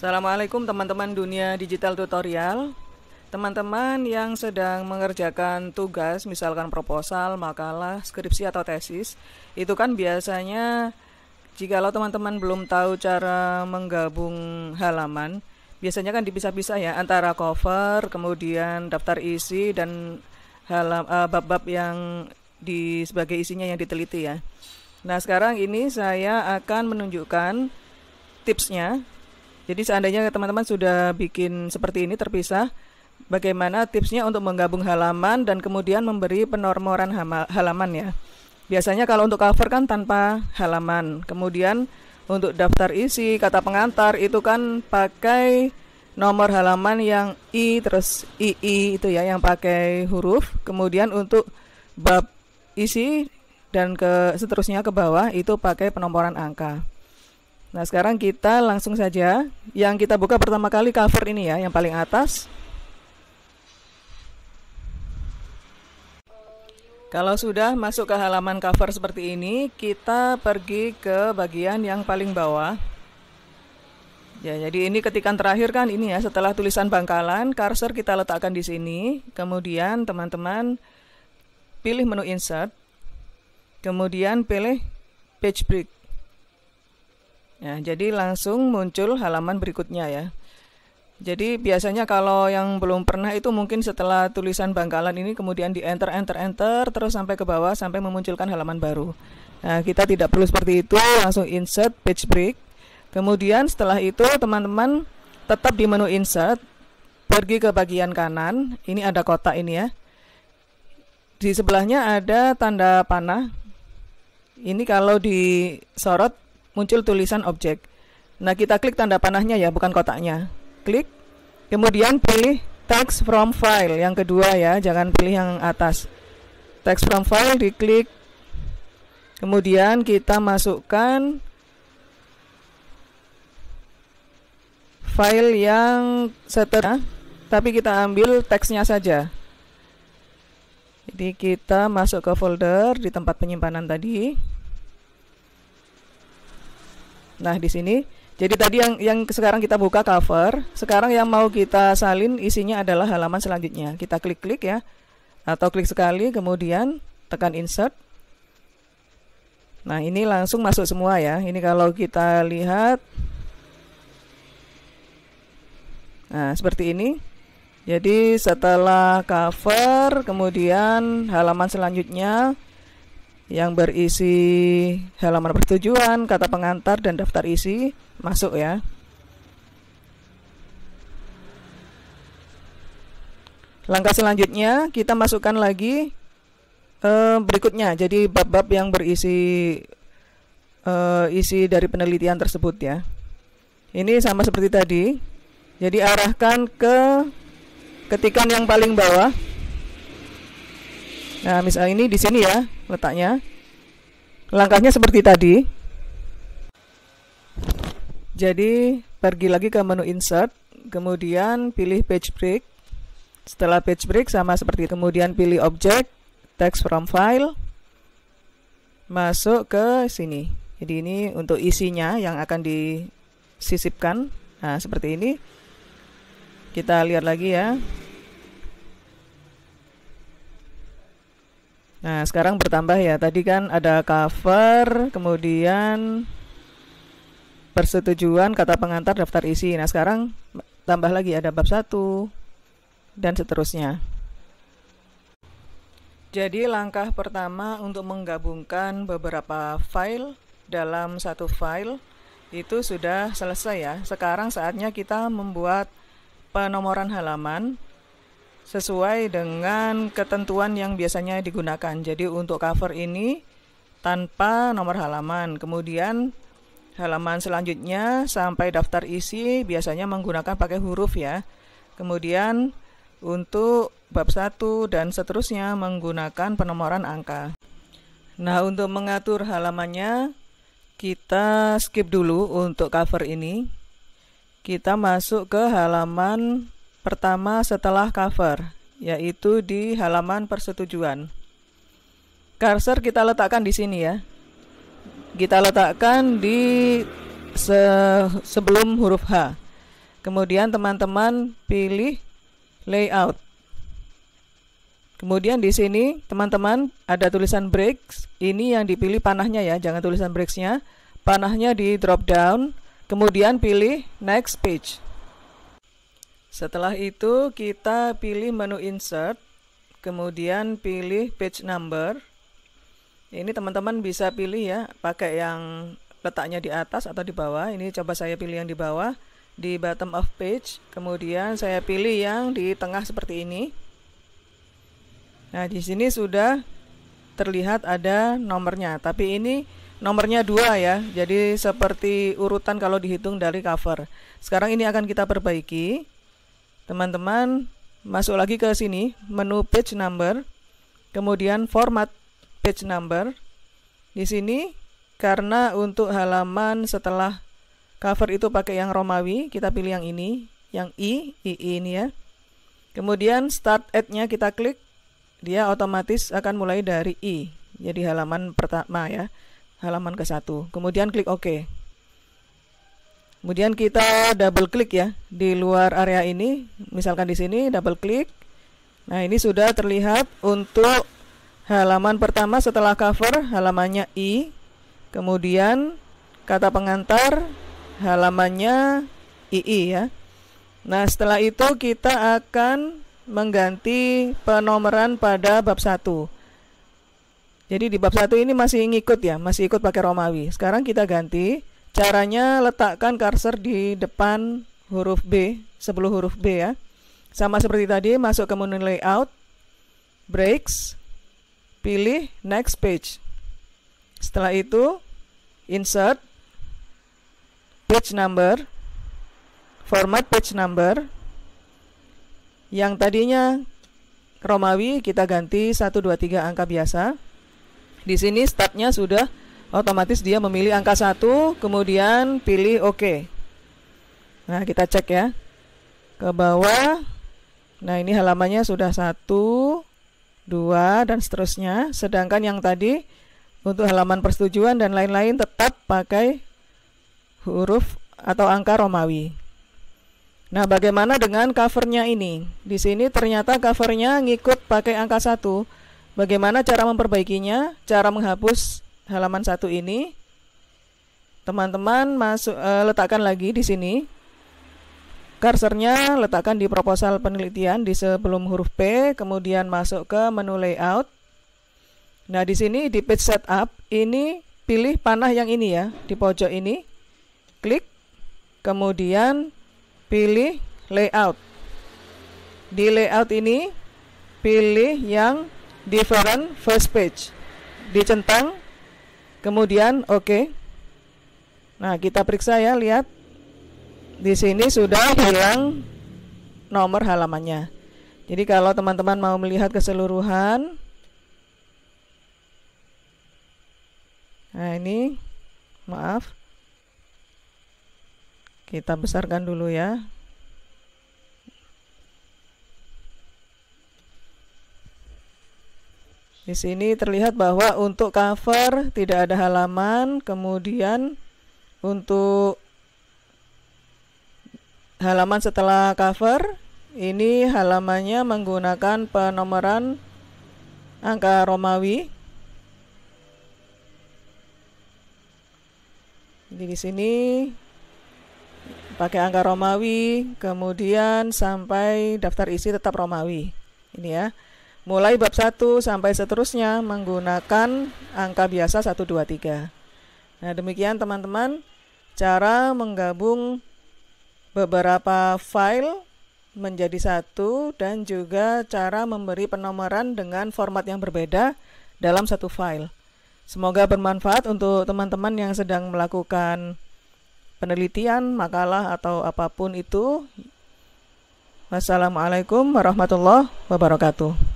Assalamualaikum teman-teman dunia digital tutorial Teman-teman yang sedang mengerjakan tugas misalkan proposal, makalah, skripsi atau tesis Itu kan biasanya jikalau teman-teman belum tahu cara menggabung halaman Biasanya kan dipisah-pisah ya antara cover, kemudian daftar isi dan eh, bab-bab uh, yang di sebagai isinya yang diteliti ya. Nah, sekarang ini saya akan menunjukkan tipsnya jadi seandainya teman-teman sudah bikin seperti ini terpisah, bagaimana tipsnya untuk menggabung halaman dan kemudian memberi penormoran halaman ya. Biasanya kalau untuk cover kan tanpa halaman. Kemudian untuk daftar isi, kata pengantar itu kan pakai nomor halaman yang I terus II itu ya yang pakai huruf. Kemudian untuk bab isi dan ke seterusnya ke bawah itu pakai penomoran angka. Nah, sekarang kita langsung saja yang kita buka pertama kali cover ini ya, yang paling atas. Kalau sudah masuk ke halaman cover seperti ini, kita pergi ke bagian yang paling bawah. Ya, jadi ini ketikan terakhir kan ini ya, setelah tulisan bangkalan, cursor kita letakkan di sini. Kemudian teman-teman pilih menu insert. Kemudian pilih page break. Ya, jadi langsung muncul halaman berikutnya ya. Jadi biasanya kalau yang belum pernah itu mungkin setelah tulisan bangkalan ini kemudian di enter enter enter terus sampai ke bawah sampai memunculkan halaman baru. Nah, kita tidak perlu seperti itu, langsung insert page break. Kemudian setelah itu teman-teman tetap di menu insert pergi ke bagian kanan, ini ada kotak ini ya. Di sebelahnya ada tanda panah. Ini kalau disorot muncul tulisan objek. Nah, kita klik tanda panahnya ya, bukan kotaknya. Klik, kemudian pilih text from file yang kedua ya, jangan pilih yang atas. Text from file diklik, kemudian kita masukkan file yang setelah, tapi kita ambil teksnya saja. Jadi kita masuk ke folder di tempat penyimpanan tadi. Nah, di sini jadi tadi yang yang sekarang kita buka cover, sekarang yang mau kita salin isinya adalah halaman selanjutnya. Kita klik-klik ya. Atau klik sekali kemudian tekan insert. Nah, ini langsung masuk semua ya. Ini kalau kita lihat Nah, seperti ini. Jadi setelah cover, kemudian halaman selanjutnya yang berisi halaman persetujuan, kata pengantar dan daftar isi masuk ya. Langkah selanjutnya kita masukkan lagi eh, berikutnya. Jadi bab-bab yang berisi eh, isi dari penelitian tersebut ya. Ini sama seperti tadi. Jadi arahkan ke ketikan yang paling bawah. Nah, misalnya ini di sini ya, letaknya. Langkahnya seperti tadi. Jadi pergi lagi ke menu insert, kemudian pilih page break. Setelah page break sama seperti itu. kemudian pilih object, text from file, masuk ke sini. Jadi ini untuk isinya yang akan disisipkan. Nah, seperti ini. Kita lihat lagi ya. Nah, sekarang bertambah ya. Tadi kan ada cover, kemudian persetujuan kata pengantar daftar isi. Nah, sekarang tambah lagi ada bab 1 dan seterusnya. Jadi, langkah pertama untuk menggabungkan beberapa file dalam satu file itu sudah selesai ya. Sekarang saatnya kita membuat penomoran halaman sesuai dengan ketentuan yang biasanya digunakan. Jadi untuk cover ini tanpa nomor halaman. Kemudian halaman selanjutnya sampai daftar isi biasanya menggunakan pakai huruf ya. Kemudian untuk bab 1 dan seterusnya menggunakan penomoran angka. Nah, untuk mengatur halamannya kita skip dulu untuk cover ini. Kita masuk ke halaman pertama setelah cover, yaitu di halaman persetujuan. Cursor kita letakkan di sini ya. Kita letakkan di se sebelum huruf H. Kemudian teman-teman pilih layout. Kemudian di sini teman-teman ada tulisan breaks. Ini yang dipilih panahnya ya, jangan tulisan breaksnya. Panahnya di drop down. Kemudian pilih next page. Setelah itu kita pilih menu insert, kemudian pilih page number. Ini teman-teman bisa pilih ya, pakai yang letaknya di atas atau di bawah. Ini coba saya pilih yang di bawah, di bottom of page. Kemudian saya pilih yang di tengah seperti ini. Nah, di sini sudah terlihat ada nomornya, tapi ini nomornya dua ya. Jadi seperti urutan kalau dihitung dari cover. Sekarang ini akan kita perbaiki teman-teman masuk lagi ke sini menu page number kemudian format page number di sini karena untuk halaman setelah cover itu pakai yang Romawi kita pilih yang ini yang i i, ini ya kemudian start at nya kita klik dia otomatis akan mulai dari i jadi halaman pertama ya halaman ke satu kemudian klik OK Kemudian kita double klik ya di luar area ini, misalkan di sini double klik. Nah, ini sudah terlihat untuk halaman pertama setelah cover halamannya i, kemudian kata pengantar halamannya ii ya. Nah, setelah itu kita akan mengganti penomoran pada bab 1. Jadi di bab 1 ini masih ngikut ya, masih ikut pakai Romawi. Sekarang kita ganti Caranya letakkan cursor di depan huruf B, sebelum huruf B ya. Sama seperti tadi, masuk ke menu layout, breaks, pilih next page. Setelah itu, insert, page number, format page number, yang tadinya Romawi kita ganti 123 angka biasa. Di sini startnya sudah otomatis dia memilih angka 1 kemudian pilih Oke. nah kita cek ya ke bawah nah ini halamannya sudah satu, dua dan seterusnya sedangkan yang tadi untuk halaman persetujuan dan lain-lain tetap pakai huruf atau angka Romawi Nah, bagaimana dengan covernya ini? Di sini ternyata covernya ngikut pakai angka 1. Bagaimana cara memperbaikinya? Cara menghapus halaman satu ini teman-teman masuk uh, letakkan lagi di sini Karsernya letakkan di proposal penelitian di sebelum huruf P, kemudian masuk ke menu layout. Nah, di sini di page setup ini pilih panah yang ini ya, di pojok ini. Klik, kemudian pilih layout. Di layout ini pilih yang different first page. Dicentang Kemudian oke. Okay. Nah, kita periksa ya, lihat. Di sini sudah hilang nomor halamannya. Jadi kalau teman-teman mau melihat keseluruhan Nah, ini maaf. Kita besarkan dulu ya. Di sini terlihat bahwa untuk cover tidak ada halaman, kemudian untuk halaman setelah cover ini halamannya menggunakan penomoran angka Romawi. Jadi di sini pakai angka Romawi, kemudian sampai daftar isi tetap Romawi. Ini ya mulai bab 1 sampai seterusnya menggunakan angka biasa 1, 2, 3. Nah, demikian teman-teman cara menggabung beberapa file menjadi satu dan juga cara memberi penomoran dengan format yang berbeda dalam satu file. Semoga bermanfaat untuk teman-teman yang sedang melakukan penelitian, makalah atau apapun itu. Wassalamualaikum warahmatullahi wabarakatuh.